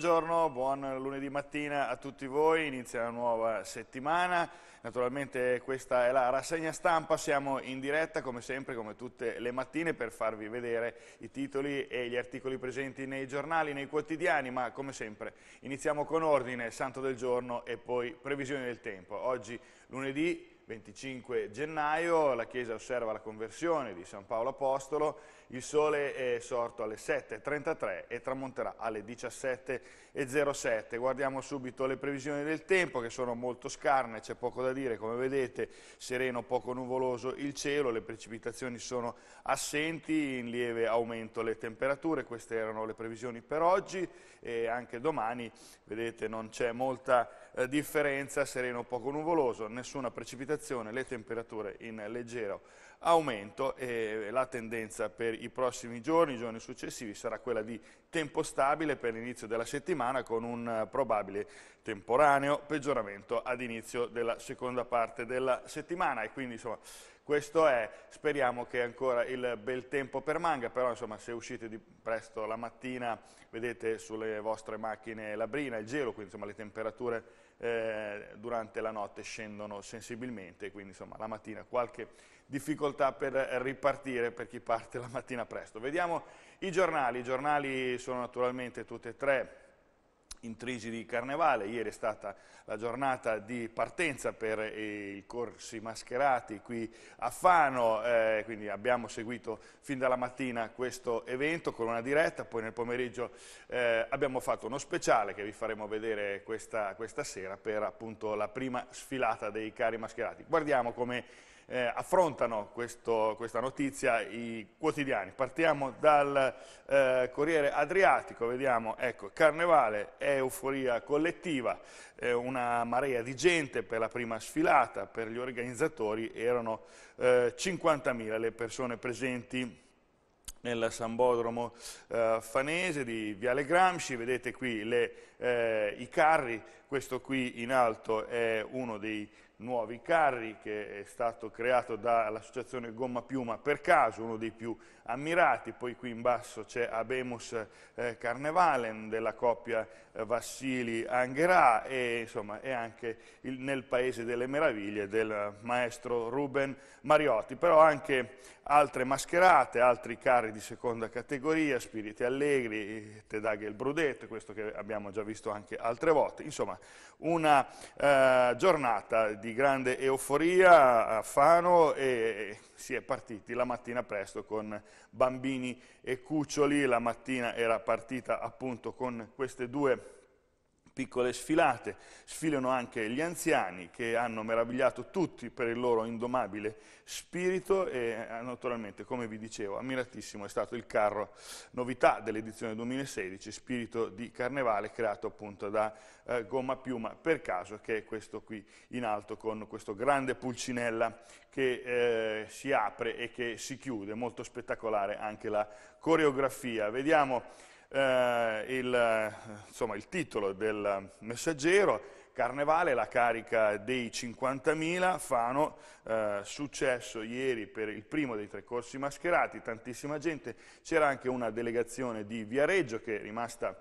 Buongiorno, buon lunedì mattina a tutti voi, inizia una nuova settimana, naturalmente questa è la rassegna stampa, siamo in diretta come sempre, come tutte le mattine per farvi vedere i titoli e gli articoli presenti nei giornali, nei quotidiani, ma come sempre iniziamo con ordine, santo del giorno e poi previsione del tempo. Oggi lunedì 25 gennaio la Chiesa osserva la conversione di San Paolo Apostolo il sole è sorto alle 7.33 e tramonterà alle 17.07. Guardiamo subito le previsioni del tempo che sono molto scarne, c'è poco da dire, come vedete sereno, poco nuvoloso il cielo, le precipitazioni sono assenti, in lieve aumento le temperature, queste erano le previsioni per oggi e anche domani, vedete non c'è molta eh, differenza, sereno, poco nuvoloso, nessuna precipitazione, le temperature in leggero aumento e la tendenza per i prossimi giorni, i giorni successivi, sarà quella di tempo stabile per l'inizio della settimana con un probabile temporaneo peggioramento ad inizio della seconda parte della settimana e quindi insomma questo è, speriamo che ancora il bel tempo permanga, però insomma se uscite di presto la mattina vedete sulle vostre macchine la brina, il gelo, quindi insomma le temperature eh, durante la notte scendono sensibilmente, quindi insomma la mattina qualche difficoltà per ripartire per chi parte la mattina presto. Vediamo i giornali, i giornali sono naturalmente tutti e tre intrisi di carnevale, ieri è stata la giornata di partenza per i corsi mascherati qui a Fano, eh, quindi abbiamo seguito fin dalla mattina questo evento con una diretta, poi nel pomeriggio eh, abbiamo fatto uno speciale che vi faremo vedere questa, questa sera per appunto la prima sfilata dei cari mascherati. Guardiamo come eh, affrontano questo, questa notizia i quotidiani. Partiamo dal eh, Corriere Adriatico, vediamo, ecco, Carnevale, euforia collettiva, eh, una marea di gente per la prima sfilata, per gli organizzatori erano 50.000 eh, le persone presenti nel Sambodromo eh, Fanese di Viale Gramsci, vedete qui le, eh, i carri, questo qui in alto è uno dei nuovi carri che è stato creato dall'associazione Gomma Piuma, per caso uno dei più ammirati, poi qui in basso c'è Abemus eh, Carnevalen della coppia eh, Vassili-Angherà e insomma è anche il, nel Paese delle Meraviglie del maestro Ruben Mariotti, però anche altre mascherate, altri carri di seconda categoria, Spiriti Allegri, Tedaghe il Brudetto, questo che abbiamo già visto anche altre volte, insomma una eh, giornata di di grande euforia a Fano e si è partiti la mattina presto con bambini e cuccioli, la mattina era partita appunto con queste due piccole sfilate, sfilano anche gli anziani che hanno meravigliato tutti per il loro indomabile spirito e eh, naturalmente, come vi dicevo, ammiratissimo è stato il carro novità dell'edizione 2016, spirito di carnevale creato appunto da eh, Gomma Piuma per caso, che è questo qui in alto con questo grande pulcinella che eh, si apre e che si chiude, molto spettacolare anche la coreografia. Vediamo eh, il, eh, insomma, il titolo del messaggero, Carnevale, la carica dei 50.000, Fano, eh, successo ieri per il primo dei tre corsi mascherati, tantissima gente, c'era anche una delegazione di Viareggio che è rimasta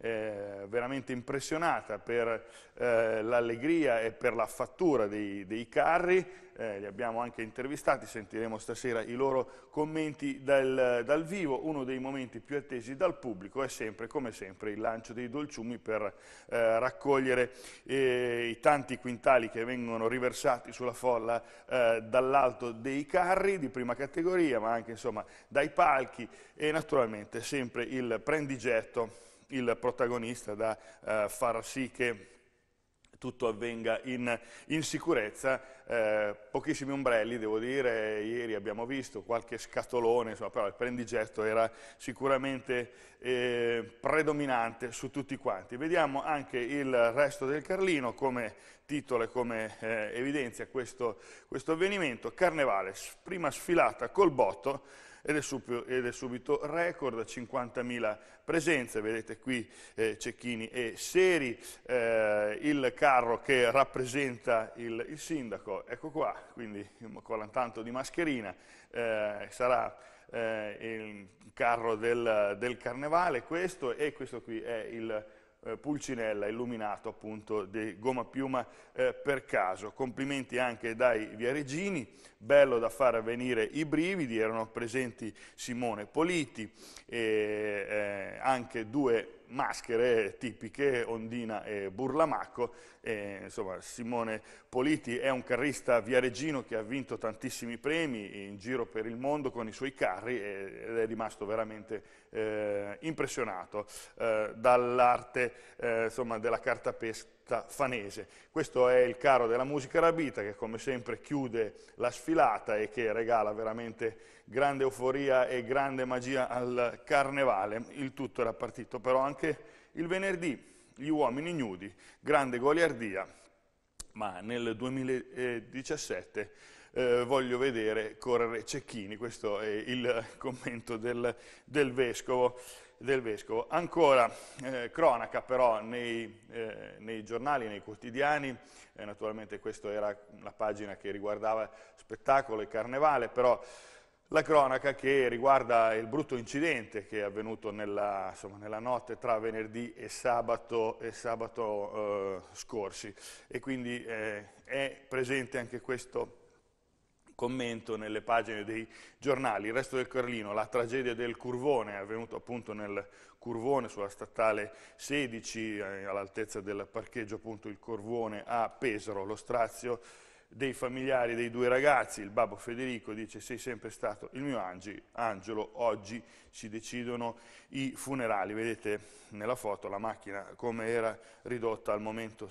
eh, veramente impressionata per eh, l'allegria e per la fattura dei, dei carri, eh, li abbiamo anche intervistati, sentiremo stasera i loro commenti dal, dal, vivo, uno dei momenti più attesi dal pubblico è sempre, come sempre, il lancio dei dolciumi per eh, raccogliere eh, i tanti quintali che vengono riversati sulla folla eh, dall'alto dei carri di prima categoria, ma anche insomma, dai palchi e naturalmente sempre il prendigetto il protagonista da eh, far sì che tutto avvenga in, in sicurezza, eh, pochissimi ombrelli devo dire, ieri abbiamo visto qualche scatolone, insomma, però il prendigetto era sicuramente eh, predominante su tutti quanti. Vediamo anche il resto del Carlino come titolo e come eh, evidenzia questo, questo avvenimento, Carnevale, prima sfilata col botto, ed è, sub, ed è subito record, 50.000 presenze, vedete qui eh, Cecchini e Seri, eh, il carro che rappresenta il, il, sindaco, ecco qua, quindi con tanto di mascherina, eh, sarà... Eh, il carro del, del, carnevale, questo, e questo qui è il eh, Pulcinella, illuminato appunto di gomma piuma eh, per caso. Complimenti anche dai Viareggini, bello da far venire i brividi, erano presenti Simone Politi e eh, anche due maschere tipiche, Ondina e Burlamacco, e, eh, insomma, Simone Politi è un carrista viareggino che ha vinto tantissimi premi in giro per il mondo con i suoi carri ed è rimasto veramente eh, impressionato eh, dall'arte eh, della cartapesta fanese. Questo è il caro della musica rabita che come sempre chiude la sfilata e che regala veramente grande euforia e grande magia al carnevale. Il tutto era partito però anche il venerdì gli uomini nudi, grande goliardia, ma nel 2017 eh, voglio vedere correre cecchini, questo è il commento del, del, vescovo, del vescovo, Ancora eh, cronaca però nei, eh, nei, giornali, nei quotidiani, eh, naturalmente questa era la pagina che riguardava spettacolo e carnevale, però la cronaca che riguarda il brutto incidente che è avvenuto nella, insomma, nella notte tra venerdì e sabato, e sabato eh, scorsi e quindi eh, è presente anche questo commento nelle pagine dei giornali. Il resto del Carlino, la tragedia del Curvone è avvenuto appunto nel Curvone sulla statale 16 eh, all'altezza del parcheggio appunto il Curvone a Pesaro, lo strazio dei familiari dei due ragazzi, il babbo Federico dice sei sempre stato il mio angelo, oggi si decidono i funerali. Vedete nella foto la macchina come era ridotta al momento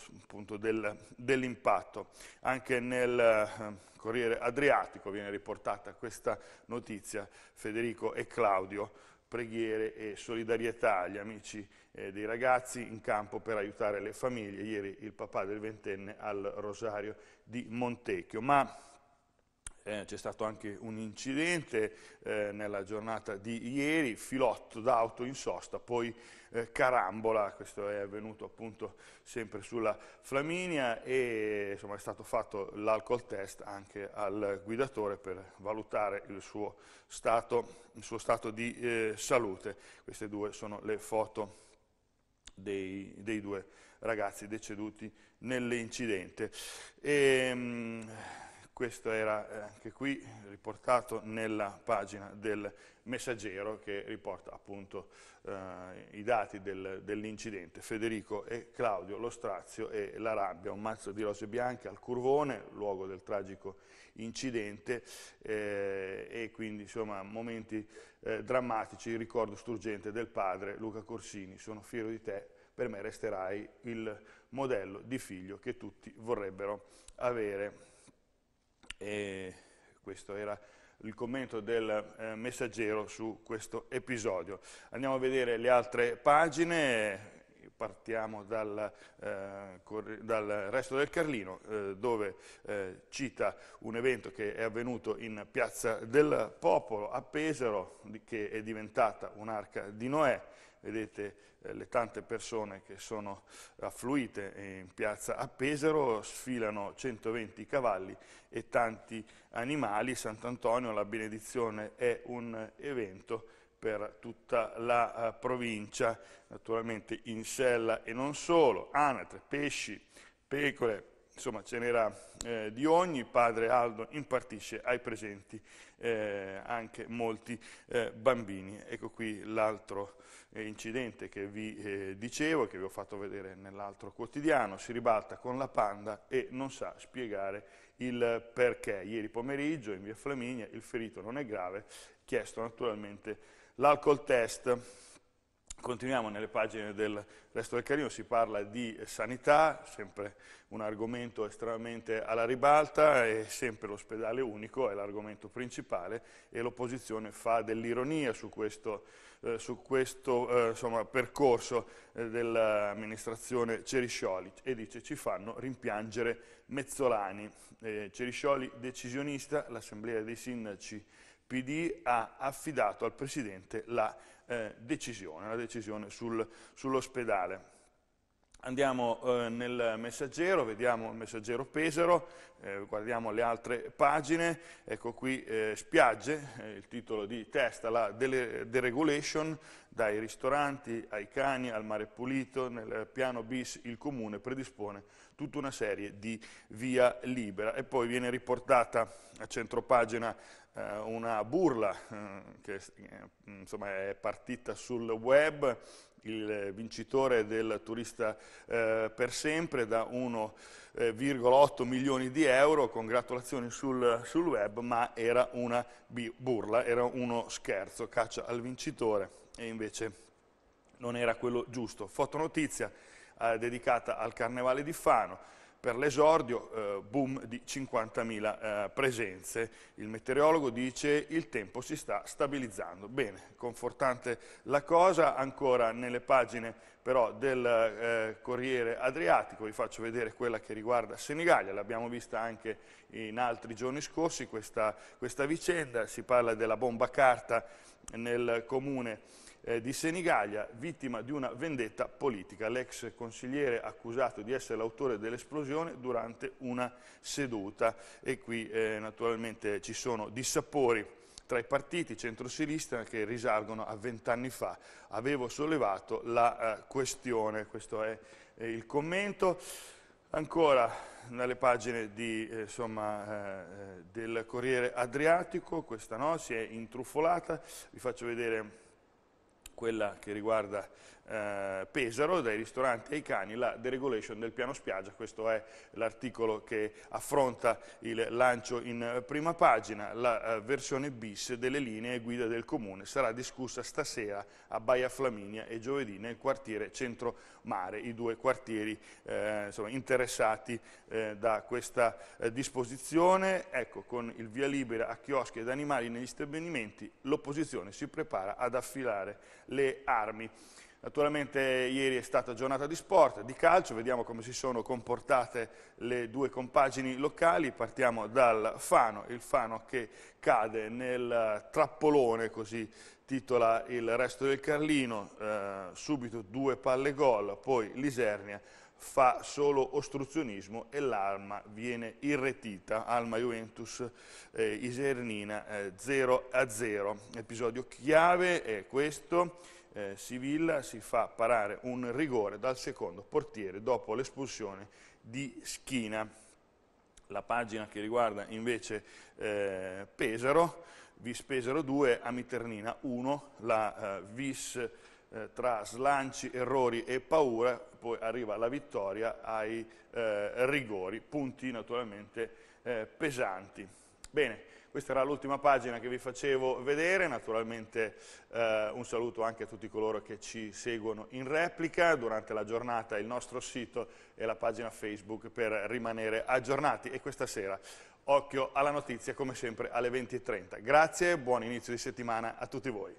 del, dell'impatto. Anche nel eh, Corriere Adriatico viene riportata questa notizia, Federico e Claudio preghiere e solidarietà agli amici eh, dei ragazzi in campo per aiutare le famiglie. Ieri il papà del ventenne al Rosario di Montecchio. Ma eh, c'è stato anche un incidente eh, nella giornata di ieri, filotto d'auto in sosta, poi eh, carambola, questo è avvenuto appunto sempre sulla Flaminia e insomma, è stato fatto l'alcol test anche al guidatore per valutare il suo stato, il suo stato di eh, salute. Queste due sono le foto dei, dei due ragazzi deceduti nell'incidente. Ehm, questo era eh, anche qui riportato nella pagina del messaggero che riporta appunto eh, i dati del, dell'incidente. Federico e Claudio, lo strazio e la rabbia, un mazzo di rose bianche al Curvone, luogo del tragico incidente eh, e quindi insomma momenti eh, drammatici, il ricordo sturgente del padre Luca Corsini, sono fiero di te, per me resterai il modello di figlio che tutti vorrebbero avere. E questo era il commento del eh, messaggero su questo episodio. Andiamo a vedere le altre pagine, partiamo dal, eh, dal, resto del Carlino eh, dove eh, cita un evento che è avvenuto in Piazza del Popolo a Pesaro che è diventata un'arca di Noè, vedete eh, le tante persone che sono affluite in piazza a Pesaro, sfilano 120 cavalli e tanti animali, Sant'Antonio, la benedizione è un evento per tutta la uh, provincia, naturalmente in sella e non solo, anatre, pesci, pecore, insomma ce n'era eh, di ogni, padre Aldo impartisce ai presenti eh, anche molti eh, bambini. Ecco qui l'altro eh, incidente che vi eh, dicevo e che vi ho fatto vedere nell'altro quotidiano, si ribalta con la panda e non sa spiegare il perché. Ieri pomeriggio in via Flaminia il ferito non è grave, chiesto naturalmente L'alcol test, continuiamo nelle pagine del resto del carino, si parla di sanità, sempre un argomento estremamente alla ribalta e sempre l'ospedale unico è l'argomento principale e l'opposizione fa dell'ironia su questo, eh, su questo eh, insomma, percorso eh, dell'amministrazione Ceriscioli e dice ci fanno rimpiangere Mezzolani. Eh, Ceriscioli decisionista, l'assemblea dei sindaci PD ha affidato al Presidente la eh, decisione, la decisione sul, sull'ospedale. Andiamo eh, nel messaggero, vediamo il messaggero Pesaro, eh, guardiamo le altre pagine, ecco qui eh, spiagge, eh, il titolo di testa, la deregulation, dai ristoranti ai cani al mare pulito, nel piano bis il comune predispone tutta una serie di via libera e poi viene riportata a centropagina eh, una burla eh, che insomma, è partita sul web il vincitore del turista eh, per sempre da 1,8 eh, milioni di euro, congratulazioni sul, sul web, ma era una burla, era uno scherzo, caccia al vincitore e invece non era quello giusto. Fotonotizia eh, dedicata al Carnevale di Fano, per l'esordio, eh, boom di 50.000 eh, presenze. Il meteorologo dice il tempo si sta stabilizzando. Bene, confortante la cosa, ancora nelle pagine però del eh, Corriere Adriatico, vi faccio vedere quella che riguarda Senigallia, l'abbiamo vista anche in altri giorni scorsi questa, questa vicenda, si parla della bomba carta nel comune eh, di Senigallia, vittima di una vendetta politica. L'ex consigliere accusato di essere l'autore dell'esplosione durante una seduta e qui eh, naturalmente ci sono dissapori tra i partiti centrosinistra che risalgono a vent'anni fa. Avevo sollevato la eh, questione, questo è eh, il commento. Ancora nelle pagine di, eh, insomma, eh, eh, del Corriere Adriatico, questa no, si è intrufolata, vi faccio vedere quella che riguarda eh, Pesaro, dai ristoranti ai cani, la deregulation del piano spiaggia, questo è l'articolo che affronta il lancio in prima pagina, la eh, versione bis delle linee guida del Comune sarà discussa stasera a Baia Flaminia e giovedì nel quartiere Centro Mare, i due quartieri eh, insomma, interessati eh, da questa eh, disposizione, ecco con il via libera a chioschi ed animali negli stabilimenti l'opposizione si prepara ad affilare le armi. Naturalmente ieri è stata giornata di sport, di calcio, vediamo come si sono comportate le due compagini locali, partiamo dal Fano, il Fano che cade nel trappolone, così titola il resto del Carlino, eh, subito due palle gol, poi l'Isernia fa solo ostruzionismo e l'Alma viene irretita, Alma Juventus eh, Isernina eh, 0 a 0. Episodio chiave è questo eh, Sivilla si fa parare un rigore dal secondo portiere dopo l'espulsione di Schina. La pagina che riguarda invece eh, Pesaro, Vis Pesaro 2, Amiternina 1, la eh, Vis eh, tra slanci, errori e paura, poi arriva la vittoria ai eh, rigori, punti naturalmente eh, pesanti. Bene, questa era l'ultima pagina che vi facevo vedere, naturalmente eh, un saluto anche a tutti coloro che ci seguono in replica, durante la giornata il nostro sito e la pagina Facebook per rimanere aggiornati e questa sera occhio alla notizia come sempre alle 20.30. Grazie e buon inizio di settimana a tutti voi.